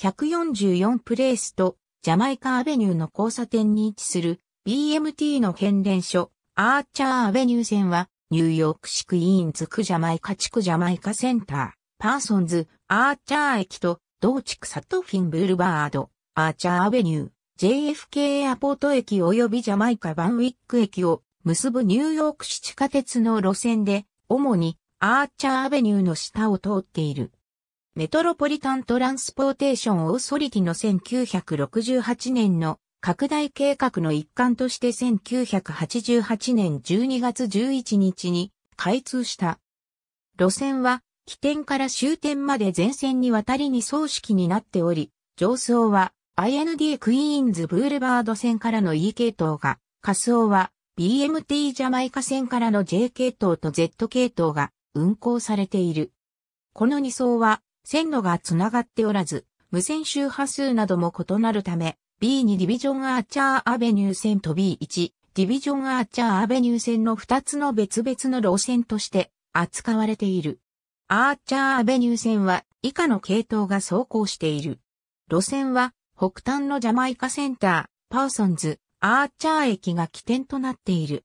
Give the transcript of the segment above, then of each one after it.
144プレイスとジャマイカアベニューの交差点に位置する BMT の変電所アーチャーアベニュー線はニューヨーク市クイーンズ区ジャマイカ地区ジャマイカセンターパーソンズアーチャー駅と同地区サトフィンブルバードアーチャーアベニュー JFK エアポート駅及びジャマイカバンウィック駅を結ぶニューヨーク市地下鉄の路線で主にアーチャーアベニューの下を通っている。メトロポリタントランスポーテーションオーソリティの1968年の拡大計画の一環として1988年12月11日に開通した。路線は起点から終点まで全線にわたりに総式になっており、上層は IND クイーンズブールバード線からの E 系統が、下層は BMT ジャマイカ線からの J 系統と Z 系統が運行されている。この2層は線路が繋がっておらず、無線周波数なども異なるため、B2 ディビジョンアーチャーアベニュー線と B1 ディビジョンアーチャーアベニュー線の2つの別々の路線として扱われている。アーチャーアベニュー線は以下の系統が走行している。路線は北端のジャマイカセンター、パーソンズ、アーチャー駅が起点となっている。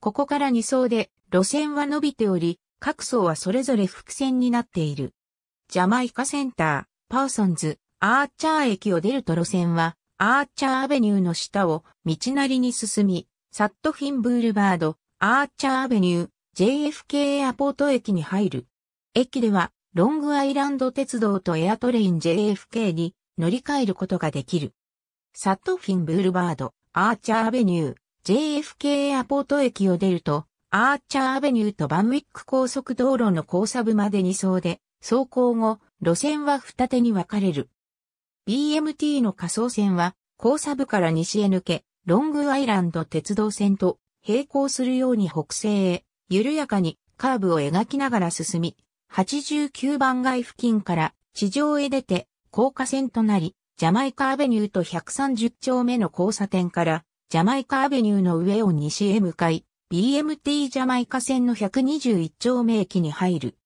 ここから2層で路線は伸びており、各層はそれぞれ伏線になっている。ジャマイカセンター、パーソンズ、アーチャー駅を出ると路線は、アーチャーアベニューの下を道なりに進み、サットフィンブールバード、アーチャーアベニュー、JFK エアポート駅に入る。駅では、ロングアイランド鉄道とエアトレイン JFK に乗り換えることができる。サットフィンブールバード、アーチャーアベニュー、JFK エアポート駅を出ると、アーチャーアベニューとバンウィック高速道路の交差部まで2層で、走行後、路線は二手に分かれる。BMT の仮想線は、交差部から西へ抜け、ロングアイランド鉄道線と並行するように北西へ、緩やかにカーブを描きながら進み、89番街付近から地上へ出て、高架線となり、ジャマイカアベニューと130丁目の交差点から、ジャマイカアベニューの上を西へ向かい、BMT ジャマイカ線の121丁目駅に入る。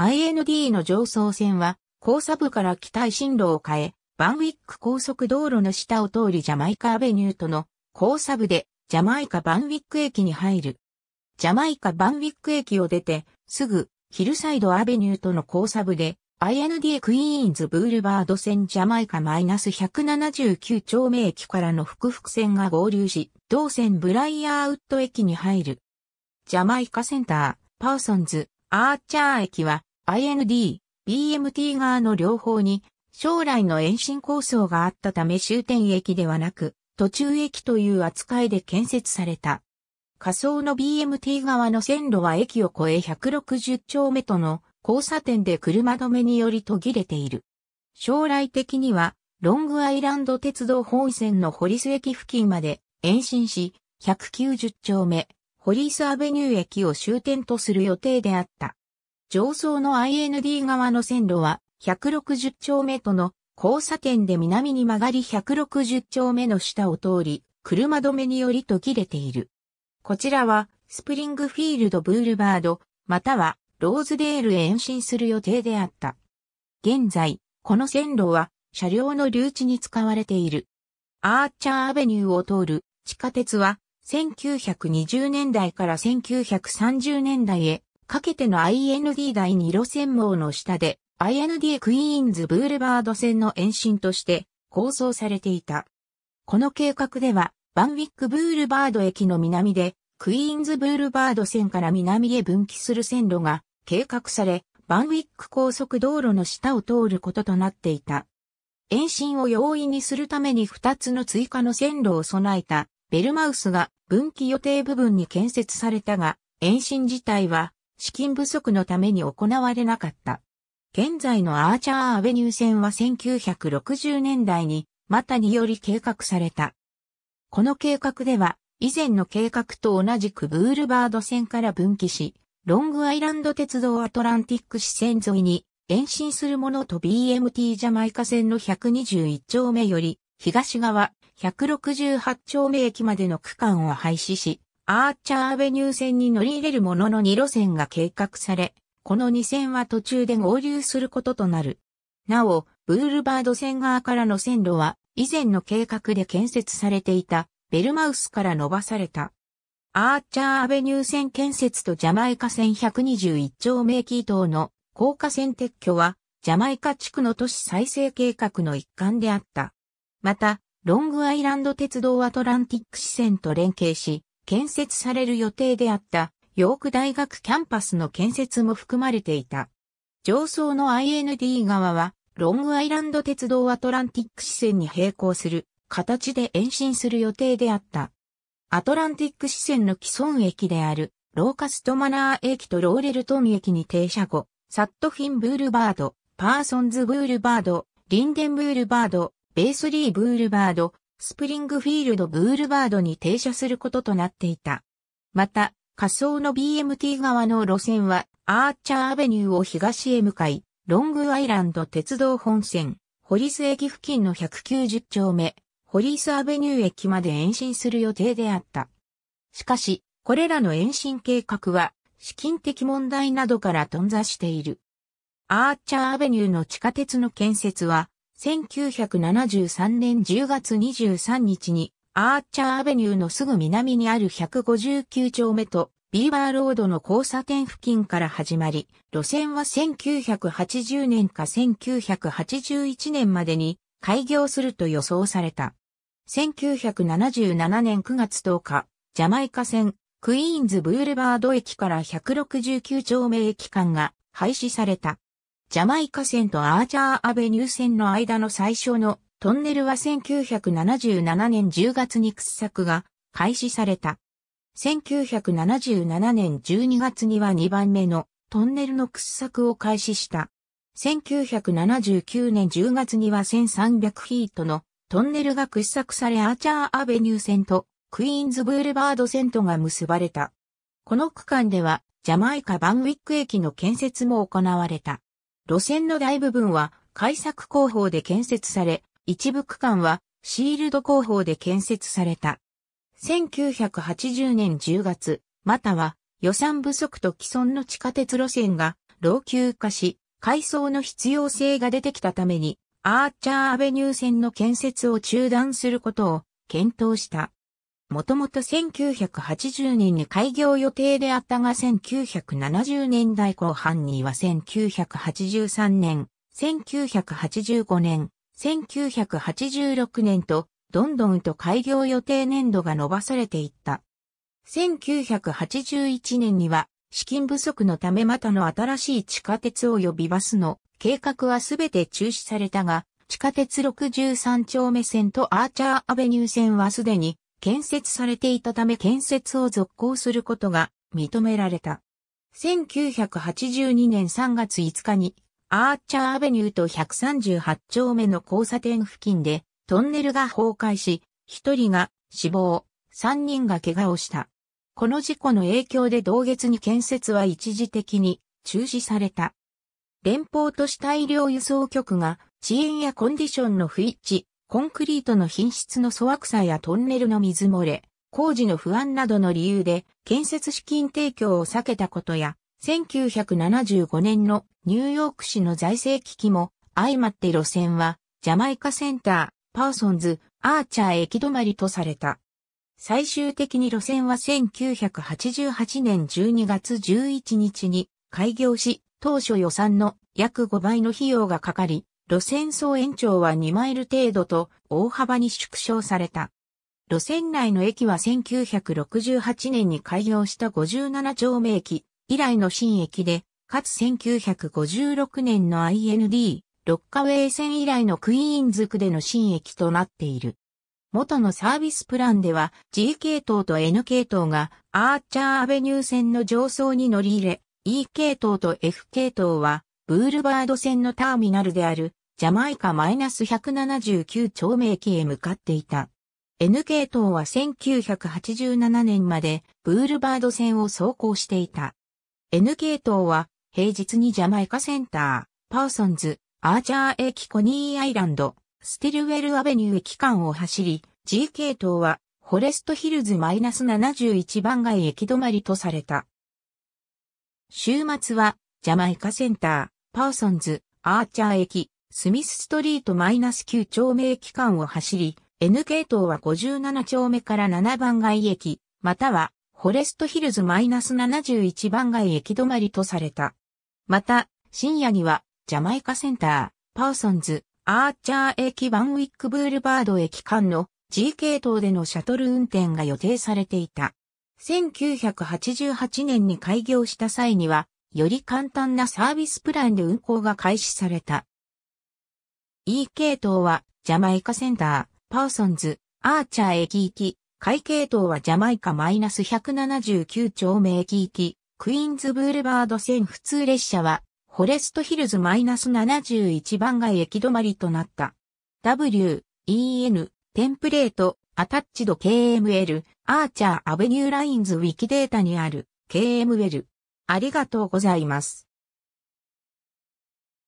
IND の上層線は、交差部から北へ進路を変え、バンウィック高速道路の下を通りジャマイカアベニューとの交差部でジャマイカバンウィック駅に入る。ジャマイカバンウィック駅を出て、すぐヒルサイドアベニューとの交差部で IND クイーンズブールバード線ジャマイカ -179 丁目駅からの複々線が合流し、同線ブライヤーウッド駅に入る。ジャマイカセンター、パーソンズ、アーチャー駅は IND、BMT 側の両方に将来の延伸構想があったため終点駅ではなく途中駅という扱いで建設された。仮想の BMT 側の線路は駅を越え160丁目との交差点で車止めにより途切れている。将来的にはロングアイランド鉄道本線の堀須駅付近まで延伸し190丁目、ホースアベニュー駅を終点とする予定であった。上層の IND 側の線路は160丁目との交差点で南に曲がり160丁目の下を通り、車止めにより途切れている。こちらはスプリングフィールドブールバード、またはローズデールへ延伸する予定であった。現在、この線路は車両の留置に使われている。アーチャーアベニューを通る地下鉄は1920年代から1930年代へかけての IND 第2路線網の下で IND クイーンズブールバード線の延伸として構想されていた。この計画では、バンウィックブールバード駅の南で、クイーンズブールバード線から南へ分岐する線路が計画され、バンウィック高速道路の下を通ることとなっていた。延伸を容易にするために2つの追加の線路を備えたベルマウスが分岐予定部分に建設されたが、延伸自体は資金不足のために行われなかった。現在のアーチャーアベニュー線は1960年代にマタにより計画された。この計画では、以前の計画と同じくブールバード線から分岐し、ロングアイランド鉄道アトランティック支線沿いに延伸するものと BMT ジャマイカ線の121丁目より東側168丁目駅までの区間を廃止し、アーチャーアベニュー線に乗り入れるものの2路線が計画され、この2線は途中で合流することとなる。なお、ブールバード線側からの線路は、以前の計画で建設されていた、ベルマウスから伸ばされた。アーチャーアベニュー線建設とジャマイカ線121丁目キー等の高架線撤去は、ジャマイカ地区の都市再生計画の一環であった。また、ロングアイランド鉄道アトランティック支線と連携し、建設される予定であったヨーク大学キャンパスの建設も含まれていた。上層の IND 側はロングアイランド鉄道アトランティック支線に並行する形で延伸する予定であった。アトランティック支線の既存駅であるローカストマナー駅とローレルトン駅に停車後、サットフィンブールバード、パーソンズブールバード、リンデンブールバード、ベースリーブールバード、スプリングフィールドブールバードに停車することとなっていた。また、仮想の BMT 側の路線は、アーチャーアベニューを東へ向かい、ロングアイランド鉄道本線、ホリス駅付近の190丁目、ホリスアベニュー駅まで延伸する予定であった。しかし、これらの延伸計画は、資金的問題などから頓挫している。アーチャーアベニューの地下鉄の建設は、1973年10月23日に、アーチャーアベニューのすぐ南にある159丁目と、ビーバーロードの交差点付近から始まり、路線は1980年か1981年までに開業すると予想された。1977年9月10日、ジャマイカ線、クイーンズブールバード駅から169丁目駅間が廃止された。ジャマイカ線とアーチャーアベニュー線の間の最初のトンネルは1977年10月に掘削が開始された。1977年12月には2番目のトンネルの掘削を開始した。1979年10月には1300フィートのトンネルが掘削されアーチャーアベニュー線とクイーンズブールバード線とが結ばれた。この区間ではジャマイカバンウィック駅の建設も行われた。路線の大部分は開削工法で建設され、一部区間はシールド工法で建設された。1980年10月、または予算不足と既存の地下鉄路線が老朽化し、改装の必要性が出てきたために、アーチャーアベニュー線の建設を中断することを検討した。もともと1980年に開業予定であったが1970年代後半には1983年、1985年、1986年と、どんどんと開業予定年度が伸ばされていった。1981年には、資金不足のためまたの新しい地下鉄及びバスの計画はすべて中止されたが、地下鉄63丁目線とアーチャーアベニュー線はすでに建設されていたため建設を続行することが認められた。1982年3月5日にアーチャーアベニューと138丁目の交差点付近でトンネルが崩壊し、1人が死亡、3人が怪我をした。この事故の影響で同月に建設は一時的に中止された。連邦都市大量輸送局が遅延やコンディションの不一致、コンクリートの品質の粗悪さやトンネルの水漏れ、工事の不安などの理由で建設資金提供を避けたことや、1975年のニューヨーク市の財政危機も相まって路線はジャマイカセンター、パーソンズ、アーチャー駅止まりとされた。最終的に路線は1988年12月11日に開業し、当初予算の約5倍の費用がかかり、路線総延長は2マイル程度と大幅に縮小された。路線内の駅は1968年に開業した57丁目駅以来の新駅で、かつ1956年の IND、ロッカウェイ線以来のクイーンズ区での新駅となっている。元のサービスプランでは G 系統と N 系統がアーチャーアベニュー線の上層に乗り入れ、E 系統と F 系統はブールバード線のターミナルであるジャマイカ -179 丁目駅へ向かっていた。N 系統は1987年までブールバード線を走行していた。N 系統は平日にジャマイカセンター、パーソンズ、アーチャー駅コニーアイランド、スティルウェルアベニュー駅間を走り、G 系統はフォレストヒルズ -71 番街駅止まりとされた。週末はジャマイカセンター、パーソンズ、アーチャー駅、スミスストリート -9 丁目駅間を走り、N 系統は57丁目から7番街駅、または、フォレストヒルズ -71 番街駅止まりとされた。また、深夜には、ジャマイカセンター、パーソンズ、アーチャー駅バンウィックブールバード駅間の G 系統でのシャトル運転が予定されていた。1988年に開業した際には、より簡単なサービスプランで運行が開始された。E 系統は、ジャマイカセンター、パーソンズ、アーチャー駅行き、会系統はジャマイカマイナス179丁目駅行き、クイーンズブールバード線普通列車は、フォレストヒルズマイナス71番街駅止まりとなった。W、EN、テンプレート、アタッチド KML、アーチャーアベニューラインズウィキデータにある、KML。ありがとうございます。